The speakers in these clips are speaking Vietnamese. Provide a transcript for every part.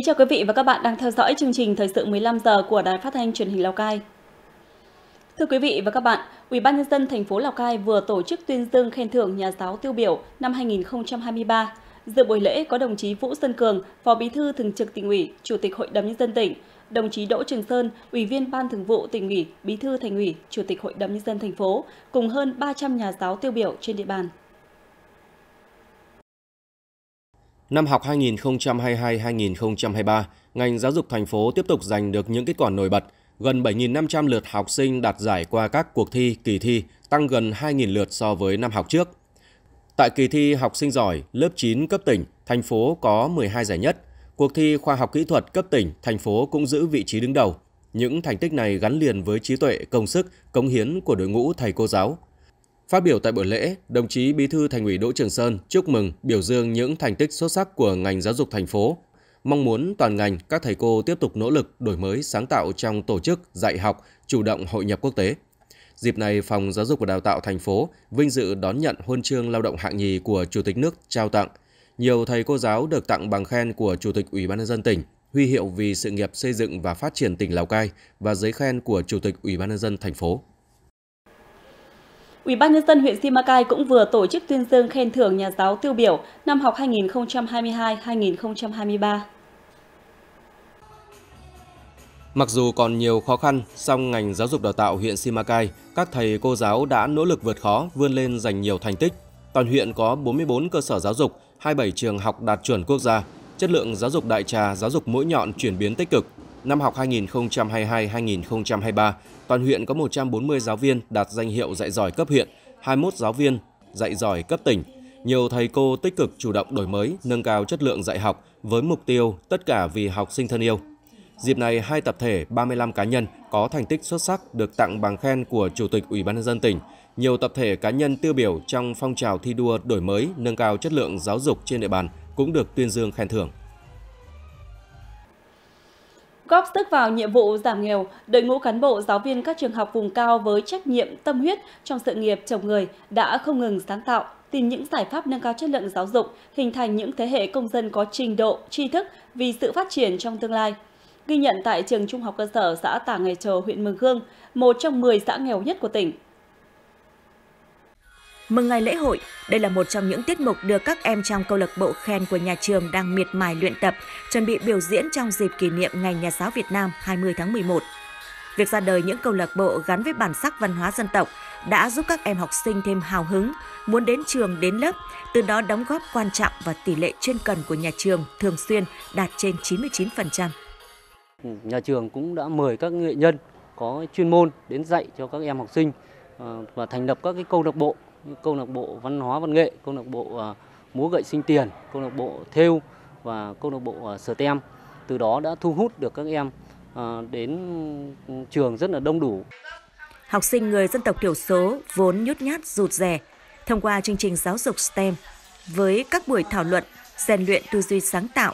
Kính chào quý vị và các bạn đang theo dõi chương trình Thời sự 15 giờ của Đài Phát thanh Truyền hình Lào Cai. Thưa quý vị và các bạn, Ủy ban nhân dân thành phố Lào Cai vừa tổ chức tuyên dương khen thưởng nhà giáo tiêu biểu năm 2023. Dự buổi lễ có đồng chí Vũ xuân Cường, Phó Bí thư Thường trực Tỉnh ủy, Chủ tịch Hội đồng nhân dân tỉnh, đồng chí Đỗ Trường Sơn, Ủy viên Ban Thường vụ Tỉnh ủy, Bí thư Thành ủy, Chủ tịch Hội đồng nhân dân thành phố cùng hơn 300 nhà giáo tiêu biểu trên địa bàn. Năm học 2022-2023, ngành giáo dục thành phố tiếp tục giành được những kết quả nổi bật. Gần 7.500 lượt học sinh đạt giải qua các cuộc thi, kỳ thi, tăng gần 2.000 lượt so với năm học trước. Tại kỳ thi học sinh giỏi lớp 9 cấp tỉnh, thành phố có 12 giải nhất. Cuộc thi khoa học kỹ thuật cấp tỉnh, thành phố cũng giữ vị trí đứng đầu. Những thành tích này gắn liền với trí tuệ, công sức, cống hiến của đội ngũ thầy cô giáo, Phát biểu tại buổi lễ, đồng chí Bí thư Thành ủy Đỗ Trường Sơn chúc mừng, biểu dương những thành tích xuất sắc của ngành giáo dục thành phố, mong muốn toàn ngành các thầy cô tiếp tục nỗ lực đổi mới sáng tạo trong tổ chức, dạy học, chủ động hội nhập quốc tế. Dịp này, Phòng Giáo dục và Đào tạo thành phố vinh dự đón nhận huân chương lao động hạng nhì của Chủ tịch nước trao tặng. Nhiều thầy cô giáo được tặng bằng khen của Chủ tịch Ủy ban nhân dân tỉnh, huy hiệu vì sự nghiệp xây dựng và phát triển tỉnh Lào Cai và giấy khen của Chủ tịch Ủy ban nhân dân thành phố. Ủy ban nhân dân huyện Simacai cũng vừa tổ chức tuyên dương khen thưởng nhà giáo tiêu biểu năm học 2022-2023. Mặc dù còn nhiều khó khăn, song ngành giáo dục đào tạo huyện Simacai, các thầy cô giáo đã nỗ lực vượt khó vươn lên giành nhiều thành tích. Toàn huyện có 44 cơ sở giáo dục, 27 trường học đạt chuẩn quốc gia, chất lượng giáo dục đại trà, giáo dục mũi nhọn chuyển biến tích cực, Năm học 2022-2023, toàn huyện có 140 giáo viên đạt danh hiệu dạy giỏi cấp huyện, 21 giáo viên dạy giỏi cấp tỉnh. Nhiều thầy cô tích cực chủ động đổi mới, nâng cao chất lượng dạy học với mục tiêu tất cả vì học sinh thân yêu. Dịp này, hai tập thể, 35 cá nhân có thành tích xuất sắc được tặng bằng khen của Chủ tịch Ủy ban nhân dân tỉnh. Nhiều tập thể cá nhân tiêu biểu trong phong trào thi đua đổi mới, nâng cao chất lượng giáo dục trên địa bàn cũng được tuyên dương khen thưởng. Góp sức vào nhiệm vụ giảm nghèo, đội ngũ cán bộ giáo viên các trường học vùng cao với trách nhiệm tâm huyết trong sự nghiệp chồng người đã không ngừng sáng tạo, tìm những giải pháp nâng cao chất lượng giáo dục, hình thành những thế hệ công dân có trình độ, tri thức vì sự phát triển trong tương lai. Ghi nhận tại trường Trung học cơ sở xã Tả Ngày Trờ, huyện Mường Khương, một trong 10 xã nghèo nhất của tỉnh. Mừng ngày lễ hội, đây là một trong những tiết mục được các em trong câu lạc bộ khen của nhà trường đang miệt mài luyện tập, chuẩn bị biểu diễn trong dịp kỷ niệm Ngày Nhà giáo Việt Nam 20 tháng 11. Việc ra đời những câu lạc bộ gắn với bản sắc văn hóa dân tộc đã giúp các em học sinh thêm hào hứng, muốn đến trường đến lớp, từ đó đóng góp quan trọng và tỷ lệ chuyên cần của nhà trường thường xuyên đạt trên 99%. Nhà trường cũng đã mời các nghệ nhân có chuyên môn đến dạy cho các em học sinh ờ, và thành lập các cái câu lạc bộ như câu lạc bộ văn hóa văn nghệ, câu lạc bộ à, múa gậy sinh tiền, câu lạc bộ thêu và câu lạc bộ à, sờ tem. Từ đó đã thu hút được các em à, đến trường rất là đông đủ. Học sinh người dân tộc thiểu số vốn nhút nhát rụt rè thông qua chương trình giáo dục STEM với các buổi thảo luận, rèn luyện tư duy sáng tạo,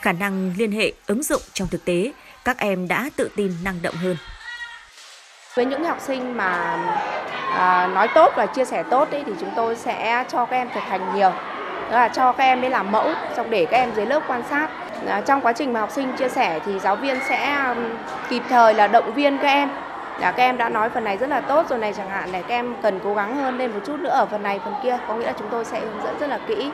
khả năng liên hệ ứng dụng trong thực tế, các em đã tự tin năng động hơn. Với những học sinh mà à, nói tốt và chia sẻ tốt ấy, thì chúng tôi sẽ cho các em thực hành nhiều tức là cho các em ấy làm mẫu xong để các em dưới lớp quan sát à, trong quá trình mà học sinh chia sẻ thì giáo viên sẽ kịp thời là động viên các em là các em đã nói phần này rất là tốt rồi này chẳng hạn này các em cần cố gắng hơn lên một chút nữa ở phần này phần kia có nghĩa là chúng tôi sẽ hướng dẫn rất là kỹ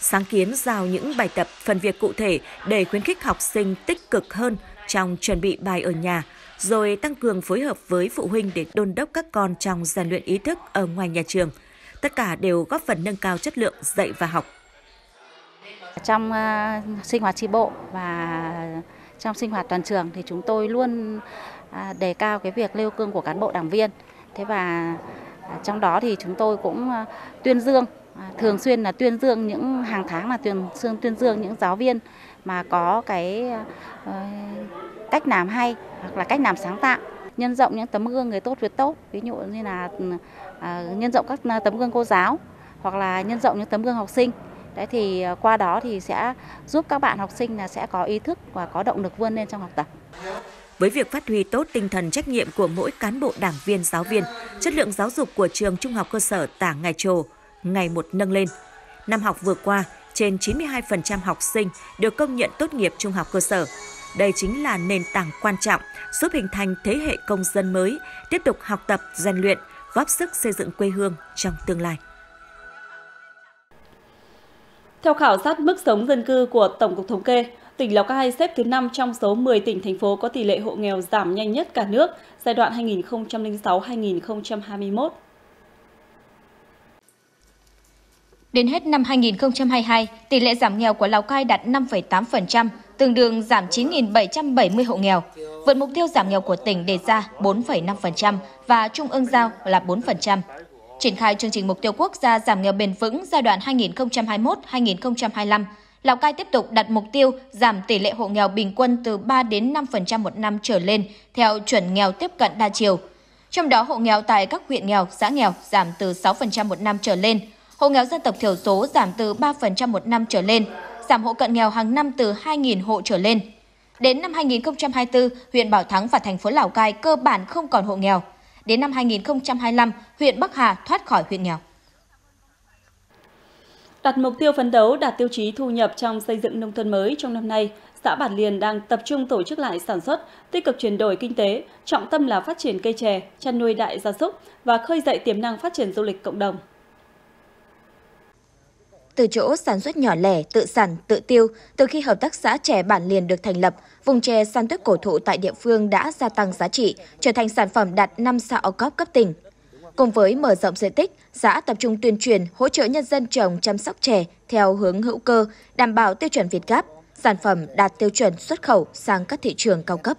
sáng kiến giao những bài tập phần việc cụ thể để khuyến khích học sinh tích cực hơn trong chuẩn bị bài ở nhà rồi tăng cường phối hợp với phụ huynh để đôn đốc các con trong rèn luyện ý thức ở ngoài nhà trường. Tất cả đều góp phần nâng cao chất lượng dạy và học. Trong uh, sinh hoạt tri bộ và trong sinh hoạt toàn trường thì chúng tôi luôn uh, đề cao cái việc nêu gương của cán bộ đảng viên. Thế và uh, trong đó thì chúng tôi cũng uh, tuyên dương thường xuyên là tuyên dương những hàng tháng là tuyên xương tuyên dương những giáo viên mà có cái cách làm hay hoặc là cách làm sáng tạo nhân rộng những tấm gương người tốt việc tốt ví dụ như là à, nhân rộng các à, tấm gương cô giáo hoặc là nhân rộng những tấm gương học sinh đấy thì à, qua đó thì sẽ giúp các bạn học sinh là sẽ có ý thức và có động lực vươn lên trong học tập với việc phát huy tốt tinh thần trách nhiệm của mỗi cán bộ đảng viên giáo viên, chất lượng giáo dục của trường trung học cơ sở Tả Ngài Trồ ngày một nâng lên. Năm học vừa qua, trên 92% học sinh được công nhận tốt nghiệp trung học cơ sở, đây chính là nền tảng quan trọng giúp hình thành thế hệ công dân mới, tiếp tục học tập, rèn luyện, góp sức xây dựng quê hương trong tương lai. Theo khảo sát mức sống dân cư của Tổng cục Thống kê, tỉnh Lào Cai xếp thứ 5 trong số 10 tỉnh thành phố có tỷ lệ hộ nghèo giảm nhanh nhất cả nước giai đoạn 2006-2021. Đến hết năm 2022, tỷ lệ giảm nghèo của Lào Cai đạt 5,8%, tương đương giảm 9.770 hộ nghèo, vượt mục tiêu giảm nghèo của tỉnh đề ra 4,5% và trung ương giao là 4%. Triển khai chương trình mục tiêu quốc gia giảm nghèo bền vững giai đoạn 2021-2025, Lào Cai tiếp tục đặt mục tiêu giảm tỷ lệ hộ nghèo bình quân từ 3 đến 5% một năm trở lên theo chuẩn nghèo tiếp cận đa chiều. Trong đó hộ nghèo tại các huyện nghèo, xã nghèo giảm từ 6% một năm trở lên, hộ nghèo dân tộc thiểu số giảm từ 3% một năm trở lên, giảm hộ cận nghèo hàng năm từ 2.000 hộ trở lên. Đến năm 2024, huyện Bảo Thắng và thành phố Lào Cai cơ bản không còn hộ nghèo. Đến năm 2025, huyện Bắc Hà thoát khỏi huyện nghèo. Đặt mục tiêu phấn đấu đạt tiêu chí thu nhập trong xây dựng nông thôn mới trong năm nay, xã Bản Liền đang tập trung tổ chức lại sản xuất, tích cực chuyển đổi kinh tế, trọng tâm là phát triển cây chè, chăn nuôi đại gia súc và khơi dậy tiềm năng phát triển du lịch cộng đồng từ chỗ sản xuất nhỏ lẻ, tự sản, tự tiêu, từ khi hợp tác xã chè bản liền được thành lập, vùng chè san tuyết cổ thụ tại địa phương đã gia tăng giá trị, trở thành sản phẩm đạt 5 sao ô cóp cấp tỉnh. Cùng với mở rộng diện tích, xã tập trung tuyên truyền, hỗ trợ nhân dân trồng chăm sóc chè theo hướng hữu cơ, đảm bảo tiêu chuẩn Việt Gáp, sản phẩm đạt tiêu chuẩn xuất khẩu sang các thị trường cao cấp.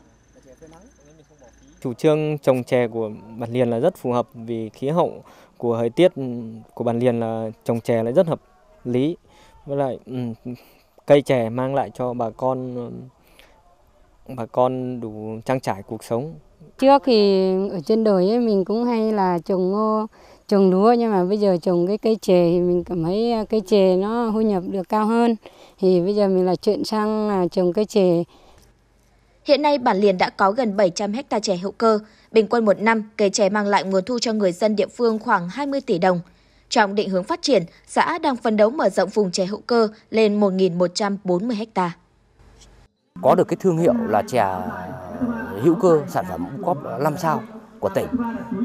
Chủ trương trồng chè của Bản Liền là rất phù hợp vì khí hậu của thời tiết của Bản Liền là trồng chè lại rất hợp lý với lại ừ, cây chè mang lại cho bà con bà con đủ trang trải cuộc sống trước thì ở trên đồi ấy mình cũng hay là trồng ngô trồng lúa nhưng mà bây giờ trồng cái cây chè thì mình cảm thấy à, cây chè nó thu nhập được cao hơn thì bây giờ mình là chuyển sang là trồng cây chè Hiện nay bản liền đã có gần 700 hecta chè hữu cơ, bình quân một năm cây chè mang lại nguồn thu cho người dân địa phương khoảng 20 tỷ đồng. Trong định hướng phát triển, xã đang phấn đấu mở rộng vùng chè hữu cơ lên 1.140 ha. Có được cái thương hiệu là chè hữu cơ sản phẩm COP 5 sao của tỉnh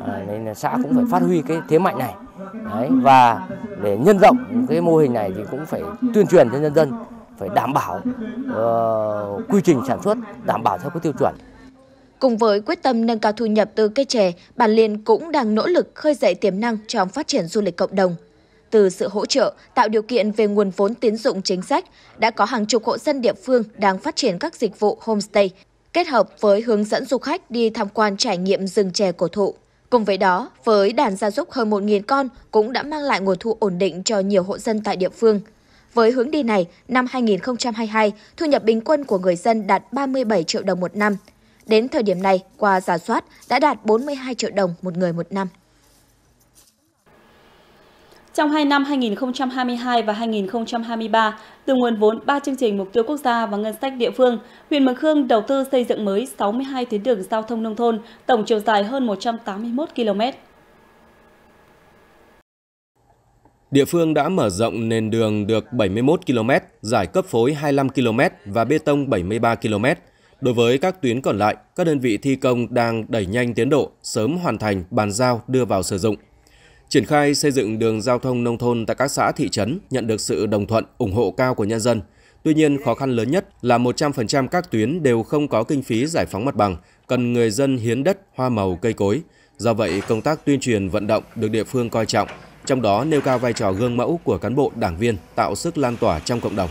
ờ, nên xã cũng phải phát huy cái thế mạnh này Đấy, và để nhân rộng cái mô hình này thì cũng phải tuyên truyền cho nhân dân phải đảm bảo uh, quy trình sản xuất đảm bảo theo cái tiêu chuẩn Cùng với quyết tâm nâng cao thu nhập từ cây chè, Bản Liên cũng đang nỗ lực khơi dậy tiềm năng trong phát triển du lịch cộng đồng. Từ sự hỗ trợ, tạo điều kiện về nguồn vốn tín dụng chính sách, đã có hàng chục hộ dân địa phương đang phát triển các dịch vụ homestay, kết hợp với hướng dẫn du khách đi tham quan trải nghiệm rừng chè cổ thụ. Cùng với đó, với đàn gia súc hơn 1.000 con cũng đã mang lại nguồn thu ổn định cho nhiều hộ dân tại địa phương. Với hướng đi này, năm 2022, thu nhập bình quân của người dân đạt 37 triệu đồng một năm – Đến thời điểm này, qua giả soát đã đạt 42 triệu đồng một người một năm. Trong 2 năm 2022 và 2023, từ nguồn vốn 3 chương trình mục tiêu quốc gia và ngân sách địa phương, huyện Mường Khương đầu tư xây dựng mới 62 tuyến đường giao thông nông thôn, tổng chiều dài hơn 181 km. Địa phương đã mở rộng nền đường được 71 km, giải cấp phối 25 km và bê tông 73 km, Đối với các tuyến còn lại, các đơn vị thi công đang đẩy nhanh tiến độ, sớm hoàn thành, bàn giao, đưa vào sử dụng. Triển khai xây dựng đường giao thông nông thôn tại các xã thị trấn nhận được sự đồng thuận, ủng hộ cao của nhân dân. Tuy nhiên, khó khăn lớn nhất là 100% các tuyến đều không có kinh phí giải phóng mặt bằng, cần người dân hiến đất, hoa màu, cây cối. Do vậy, công tác tuyên truyền vận động được địa phương coi trọng, trong đó nêu cao vai trò gương mẫu của cán bộ đảng viên tạo sức lan tỏa trong cộng đồng.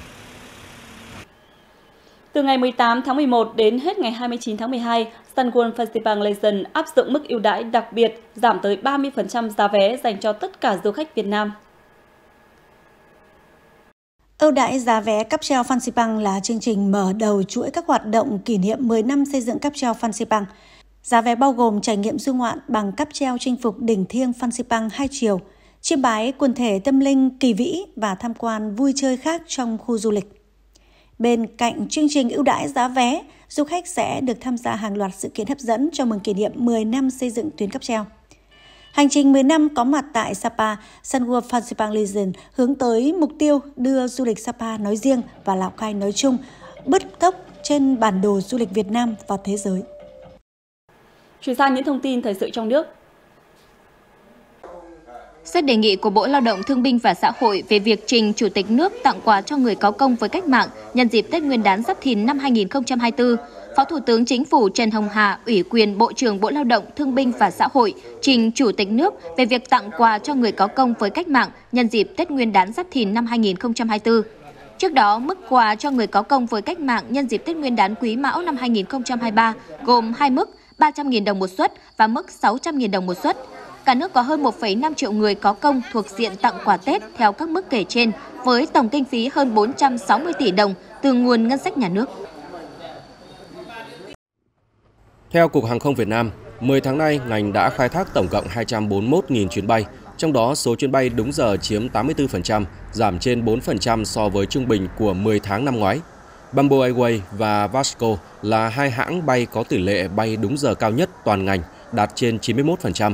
Từ ngày 18 tháng 11 đến hết ngày 29 tháng 12, Sunwon Festival Legend áp dụng mức ưu đãi đặc biệt giảm tới 30% giá vé dành cho tất cả du khách Việt Nam. Ưu đãi giá vé Cáp treo Phan Xipang là chương trình mở đầu chuỗi các hoạt động kỷ niệm 10 năm xây dựng cáp treo Phan Xipang. Giá vé bao gồm trải nghiệm du ngoạn bằng cáp treo chinh phục đỉnh thiêng Phan Xipang 2 chiều, chiêm bái quần thể tâm linh kỳ vĩ và tham quan vui chơi khác trong khu du lịch. Bên cạnh chương trình ưu đãi giá vé, du khách sẽ được tham gia hàng loạt sự kiện hấp dẫn chào mừng kỷ niệm 10 năm xây dựng tuyến cấp treo. Hành trình 10 năm có mặt tại Sapa, Sun World Fansipan Legend hướng tới mục tiêu đưa du lịch Sapa nói riêng và Lào Cai nói chung bứt tốc trên bản đồ du lịch Việt Nam và thế giới. Chuyển sang những thông tin thời sự trong nước xét đề nghị của Bộ Lao động Thương binh và Xã hội về việc trình Chủ tịch nước tặng quà cho người có công với cách mạng nhân dịp Tết Nguyên đán Giáp Thìn năm 2024, Phó Thủ tướng Chính phủ Trần Hồng Hà, Ủy quyền Bộ trưởng Bộ Lao động, Thương binh và Xã hội trình Chủ tịch nước về việc tặng quà cho người có công với cách mạng nhân dịp Tết Nguyên đán Giáp Thìn năm 2024. Trước đó, mức quà cho người có công với cách mạng nhân dịp Tết Nguyên đán Quý Mão năm 2023 gồm hai mức 300.000 đồng một suất và mức 600.000 đồng một suất. Cả nước có hơn 1,5 triệu người có công thuộc diện tặng quà Tết theo các mức kể trên với tổng kinh phí hơn 460 tỷ đồng từ nguồn ngân sách nhà nước. Theo Cục Hàng không Việt Nam, 10 tháng nay ngành đã khai thác tổng cộng 241.000 chuyến bay, trong đó số chuyến bay đúng giờ chiếm 84%, giảm trên 4% so với trung bình của 10 tháng năm ngoái. Bamboo Airways và Vasco là hai hãng bay có tỷ lệ bay đúng giờ cao nhất toàn ngành, đạt trên 91%.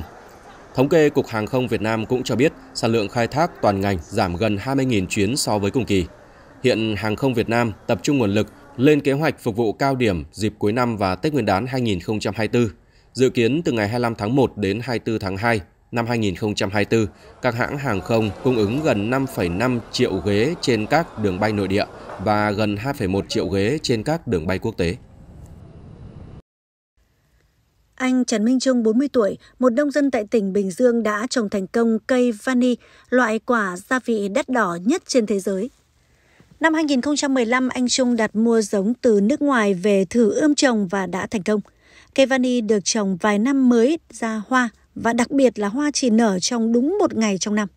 Thống kê Cục Hàng không Việt Nam cũng cho biết sản lượng khai thác toàn ngành giảm gần 20.000 chuyến so với cùng kỳ. Hiện Hàng không Việt Nam tập trung nguồn lực lên kế hoạch phục vụ cao điểm dịp cuối năm và Tết Nguyên đán 2024. Dự kiến từ ngày 25 tháng 1 đến 24 tháng 2 năm 2024, các hãng hàng không cung ứng gần 5,5 triệu ghế trên các đường bay nội địa và gần 2,1 triệu ghế trên các đường bay quốc tế. Anh Trần Minh Trung, 40 tuổi, một nông dân tại tỉnh Bình Dương đã trồng thành công cây vani, loại quả gia vị đắt đỏ nhất trên thế giới. Năm 2015, anh Trung đặt mua giống từ nước ngoài về thử ươm trồng và đã thành công. Cây vani được trồng vài năm mới ra hoa và đặc biệt là hoa chỉ nở trong đúng một ngày trong năm.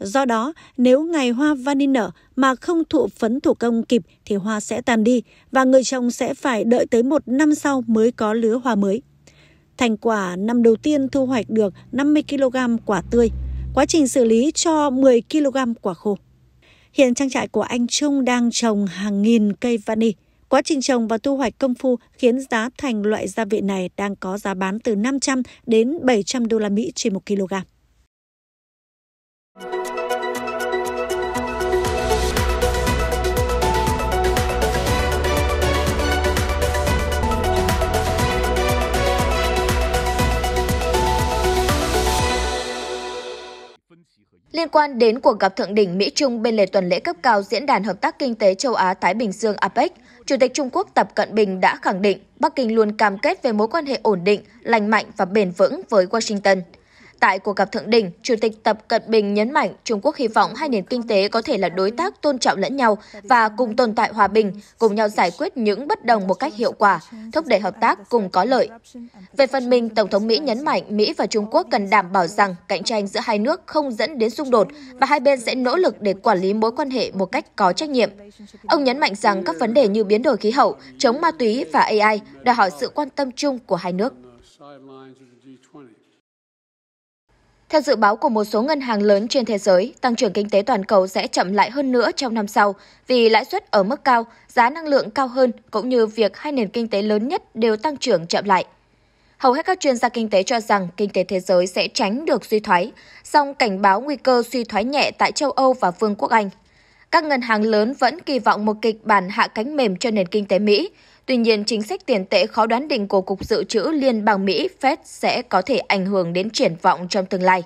Do đó, nếu ngày hoa vani nở mà không thụ phấn thủ công kịp thì hoa sẽ tàn đi và người trồng sẽ phải đợi tới một năm sau mới có lứa hoa mới. Thành quả năm đầu tiên thu hoạch được 50 kg quả tươi, quá trình xử lý cho 10 kg quả khô. Hiện trang trại của anh Trung đang trồng hàng nghìn cây vani. Quá trình trồng và thu hoạch công phu khiến giá thành loại gia vị này đang có giá bán từ 500 đến 700 đô la Mỹ trên 1 kg. liên quan đến cuộc gặp thượng đỉnh Mỹ Trung bên lề tuần lễ cấp cao Diễn đàn Hợp tác Kinh tế Châu Á Thái Bình Dương APEC, Chủ tịch Trung Quốc Tập Cận Bình đã khẳng định Bắc Kinh luôn cam kết về mối quan hệ ổn định, lành mạnh và bền vững với Washington – Tại cuộc gặp thượng đỉnh, Chủ tịch Tập Cận Bình nhấn mạnh Trung Quốc hy vọng hai nền kinh tế có thể là đối tác tôn trọng lẫn nhau và cùng tồn tại hòa bình, cùng nhau giải quyết những bất đồng một cách hiệu quả, thúc đẩy hợp tác cùng có lợi. Về phần mình, Tổng thống Mỹ nhấn mạnh Mỹ và Trung Quốc cần đảm bảo rằng cạnh tranh giữa hai nước không dẫn đến xung đột và hai bên sẽ nỗ lực để quản lý mối quan hệ một cách có trách nhiệm. Ông nhấn mạnh rằng các vấn đề như biến đổi khí hậu, chống ma túy và AI đòi hỏi sự quan tâm chung của hai nước. Theo dự báo của một số ngân hàng lớn trên thế giới, tăng trưởng kinh tế toàn cầu sẽ chậm lại hơn nữa trong năm sau vì lãi suất ở mức cao, giá năng lượng cao hơn cũng như việc hai nền kinh tế lớn nhất đều tăng trưởng chậm lại. Hầu hết các chuyên gia kinh tế cho rằng kinh tế thế giới sẽ tránh được suy thoái, song cảnh báo nguy cơ suy thoái nhẹ tại châu Âu và Vương quốc Anh. Các ngân hàng lớn vẫn kỳ vọng một kịch bản hạ cánh mềm cho nền kinh tế Mỹ, Tuy nhiên, chính sách tiền tệ khó đoán định của Cục Dự trữ Liên bang Mỹ Fed sẽ có thể ảnh hưởng đến triển vọng trong tương lai.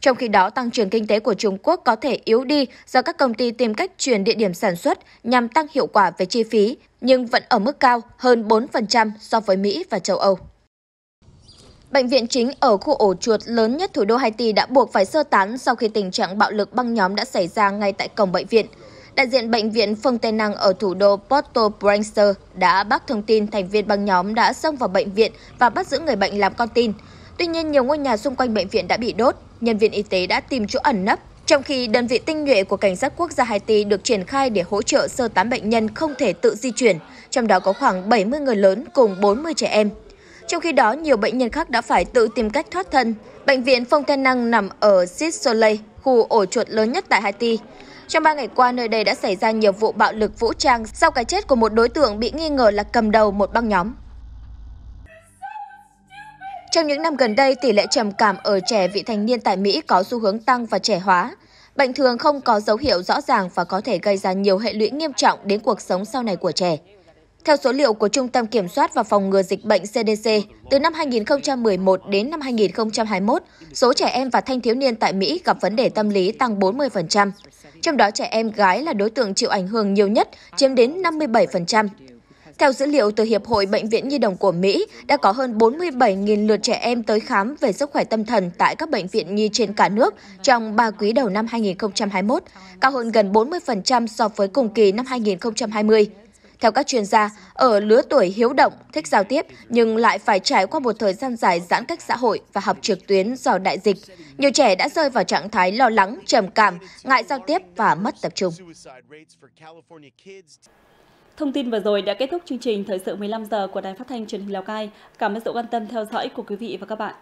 Trong khi đó, tăng trưởng kinh tế của Trung Quốc có thể yếu đi do các công ty tìm cách chuyển địa điểm sản xuất nhằm tăng hiệu quả về chi phí, nhưng vẫn ở mức cao hơn 4% so với Mỹ và châu Âu. Bệnh viện chính ở khu ổ chuột lớn nhất thủ đô Haiti đã buộc phải sơ tán sau khi tình trạng bạo lực băng nhóm đã xảy ra ngay tại cổng bệnh viện. Đại diện Bệnh viện Phương Tây Năng ở thủ đô Porto prince đã bác thông tin thành viên băng nhóm đã xông vào bệnh viện và bắt giữ người bệnh làm con tin. Tuy nhiên, nhiều ngôi nhà xung quanh bệnh viện đã bị đốt, nhân viên y tế đã tìm chỗ ẩn nấp. Trong khi đơn vị tinh nhuệ của Cảnh sát quốc gia Haiti được triển khai để hỗ trợ sơ tán bệnh nhân không thể tự di chuyển, trong đó có khoảng 70 người lớn cùng 40 trẻ em. Trong khi đó, nhiều bệnh nhân khác đã phải tự tìm cách thoát thân. Bệnh viện Phong Tây Năng nằm ở Sis Soleil, khu ổ chuột lớn nhất tại Haiti. Trong 3 ngày qua, nơi đây đã xảy ra nhiều vụ bạo lực vũ trang sau cái chết của một đối tượng bị nghi ngờ là cầm đầu một băng nhóm. Trong những năm gần đây, tỷ lệ trầm cảm ở trẻ vị thành niên tại Mỹ có xu hướng tăng và trẻ hóa. Bệnh thường không có dấu hiệu rõ ràng và có thể gây ra nhiều hệ lụy nghiêm trọng đến cuộc sống sau này của trẻ. Theo số liệu của Trung tâm Kiểm soát và Phòng ngừa Dịch bệnh CDC, từ năm 2011 đến năm 2021, số trẻ em và thanh thiếu niên tại Mỹ gặp vấn đề tâm lý tăng 40%. Trong đó trẻ em gái là đối tượng chịu ảnh hưởng nhiều nhất, chiếm đến 57%. Theo dữ liệu từ Hiệp hội Bệnh viện Nhi đồng của Mỹ, đã có hơn 47.000 lượt trẻ em tới khám về sức khỏe tâm thần tại các bệnh viện nhi trên cả nước trong 3 quý đầu năm 2021, cao hơn gần 40% so với cùng kỳ năm 2020. Theo các chuyên gia, ở lứa tuổi hiếu động, thích giao tiếp nhưng lại phải trải qua một thời gian dài giãn cách xã hội và học trực tuyến do đại dịch, nhiều trẻ đã rơi vào trạng thái lo lắng, trầm cảm, ngại giao tiếp và mất tập trung. Thông tin vừa rồi đã kết thúc chương trình thời sự 15 giờ của Đài Phát thanh Truyền hình Lào Cai. Cảm ơn sự quan tâm theo dõi của quý vị và các bạn.